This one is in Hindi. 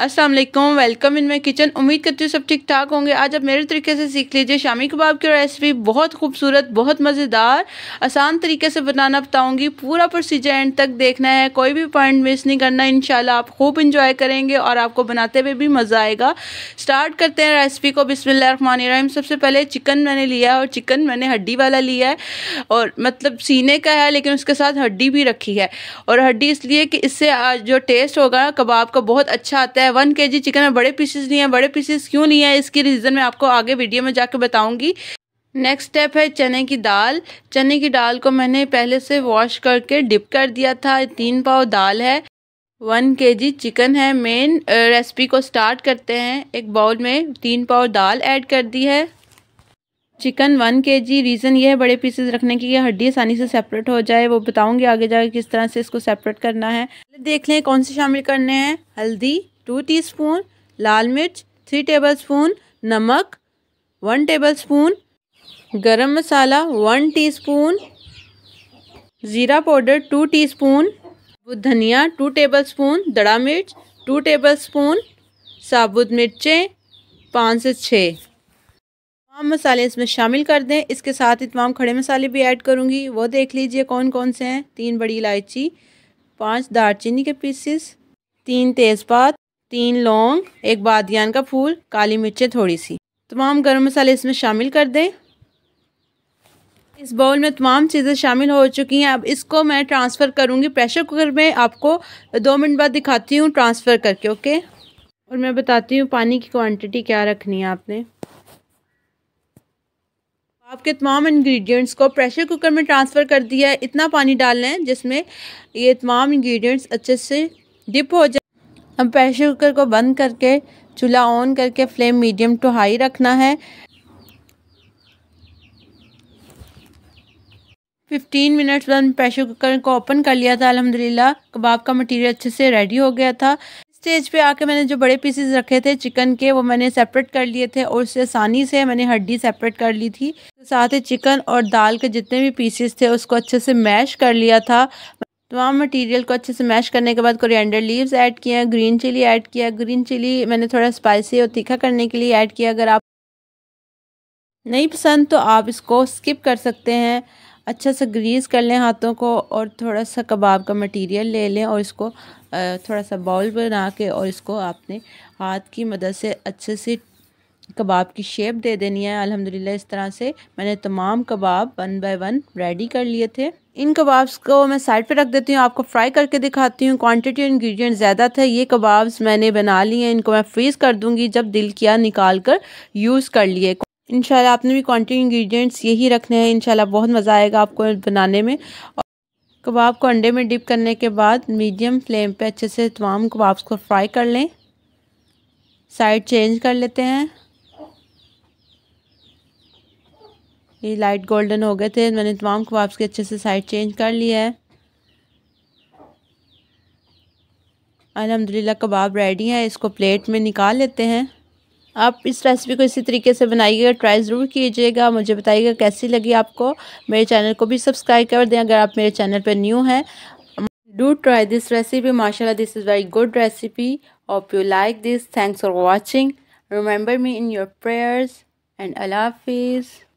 Aslam welcome in my kitchen उम्मीद करती हूँ सब ठीक ठाक होंगे आज आप मेरे तरीके से सीख लीजिए शामी कबाब की रेसिपी बहुत खूबसूरत बहुत मज़ेदार आसान तरीके से बनाना बताऊँगी पूरा प्रोसीजर एंड तक देखना है कोई भी पॉइंट मिस नहीं करना इन आप खूब इंजॉय करेंगे और आपको बनाते हुए भी मज़ा आएगा स्टार्ट करते हैं रेसिपी को बिसमीम सबसे पहले चिकन मैंने लिया है और चिकन मैंने हड्डी वाला लिया है और मतलब सीने का है लेकिन उसके साथ हड्डी भी रखी है और हड्डी इसलिए कि इससे जो टेस्ट होगा कबाब का बहुत अच्छा आता है है वन के चिकन में बड़े पीसेस नहीं है बड़े पीसेस क्यों नहीं है इसकी रीज़न मैं आपको आगे वीडियो में जाके बताऊँगी नेक्स्ट स्टेप है चने की दाल चने की दाल को मैंने पहले से वॉश करके डिप कर दिया था तीन पाव दाल है वन के जी चिकन है मेन रेसिपी को स्टार्ट करते हैं एक बाउल में तीन पाव दाल ऐड कर दी है चिकन वन के जी रीज़न ये है बड़े पीसेस रखने की हड्डी आसानी से सेपरेट हो जाए वो बताऊंगी आगे जाके किस तरह से इसको सेपरेट करना है देख लें कौन से शामिल करने हैं हल्दी टू टीस्पून लाल मिर्च थ्री टेबलस्पून नमक वन टेबलस्पून गरम मसाला वन टीस्पून ज़ीरा पाउडर टू टीस्पून धनिया टू टेबलस्पून दड़ा मिर्च टू टेबलस्पून साबुत मिर्चें पाँच से छः तमाम मसाले इसमें शामिल कर दें इसके साथ ही तमाम खड़े मसाले भी ऐड करूँगी वो देख लीजिए कौन कौन से हैं तीन बड़ी इलायची पाँच दारचीनी के पीसेस तीन तेज़पात तीन लौंग एक बादियान का फूल काली मिर्चें थोड़ी सी तमाम गर्म मसाले इसमें शामिल कर दें इस बाउल में तमाम चीज़ें शामिल हो चुकी हैं अब इसको मैं ट्रांसफ़र करूँगी प्रेशर कुकर में आपको दो मिनट बाद दिखाती हूँ ट्रांसफ़र करके ओके और मैं बताती हूँ पानी की क्वांटिटी क्या रखनी है आपने आपके तमाम इंग्रेडिएंट्स को प्रेशर कुकर में ट्रांसफ़र कर दिया है इतना पानी डालना है जिसमें ये तमाम इंग्रेडिएंट्स अच्छे से डिप हो जाए हम प्रेशर कुकर को बंद करके चूल्हा ऑन करके फ्लेम मीडियम टू हाई रखना है 15 मिनट्स बाद प्रेशर कुकर को ओपन कर लिया था अलहमदिल्ला कबाब का मटेरियल अच्छे से रेडी हो गया था स्टेज पे आके मैंने जो बड़े पीसेस रखे थे चिकन के वो मैंने सेपरेट कर लिए थे और उससे आसानी से मैंने हड्डी सेपरेट कर ली थी साथ ही चिकन और दाल के जितने भी पीसेस थे उसको अच्छे से मैश कर लिया था तमाम तो मटेरियल को अच्छे से मैश करने के बाद कोरिएंडर लीव्स ऐड किए हैं ग्रीन चिली ऐड किया ग्रीन चिली मैंने थोड़ा स्पाइसी और तीखा करने के लिए ऐड किया अगर आप नहीं पसंद तो आप इसको स्किप कर सकते हैं अच्छा सा ग्रीस कर लें हाथों को और थोड़ा सा कबाब का मटेरियल ले लें और इसको थोड़ा सा बाउल बना के और इसको आपने हाथ की मदद से अच्छे से कबाब की शेप दे देनी है अल्हम्दुलिल्लाह इस तरह से मैंने तमाम कबाब वन बाय वन रेडी कर लिए थे इन कबाब्स को मैं साइड पे रख देती हूँ आपको फ्राई करके दिखाती हूँ क्वांटिटी और इंग्रेडिएंट ज़्यादा थे ये कबाब्स मैंने बना लिए हैं इनको मैं फ्रीज़ कर दूँगी जब दिल किया निकाल कर यूज़ कर लिए इंशाल्लाह आपने भी क्वांटिटी इंग्रेडिएंट्स यही रखने हैं इंशाल्लाह बहुत मज़ा आएगा आपको बनाने में कबाब को अंडे में डिप करने के बाद मीडियम फ्लेम पर अच्छे से तमाम कबाब्स को फ्राई कर लें साइड चेंज कर लेते हैं ये लाइट गोल्डन हो गए थे मैंने तमाम कबाब्स के अच्छे से साइड चेंज कर लिया है अलहमदिल्ला कबाब रेडी है इसको प्लेट में निकाल लेते हैं आप इस रेसिपी को इसी तरीके से बनाइएगा ट्राई ज़रूर कीजिएगा मुझे बताइएगा कैसी लगी आपको मेरे चैनल को भी सब्सक्राइब कर दें अगर आप मेरे चैनल पर न्यू हैं डू ट्राई दिस रेसिपी माशाल्लाह this is very good recipe hope you like this thanks for watching remember me in your prayers and allah Hafiz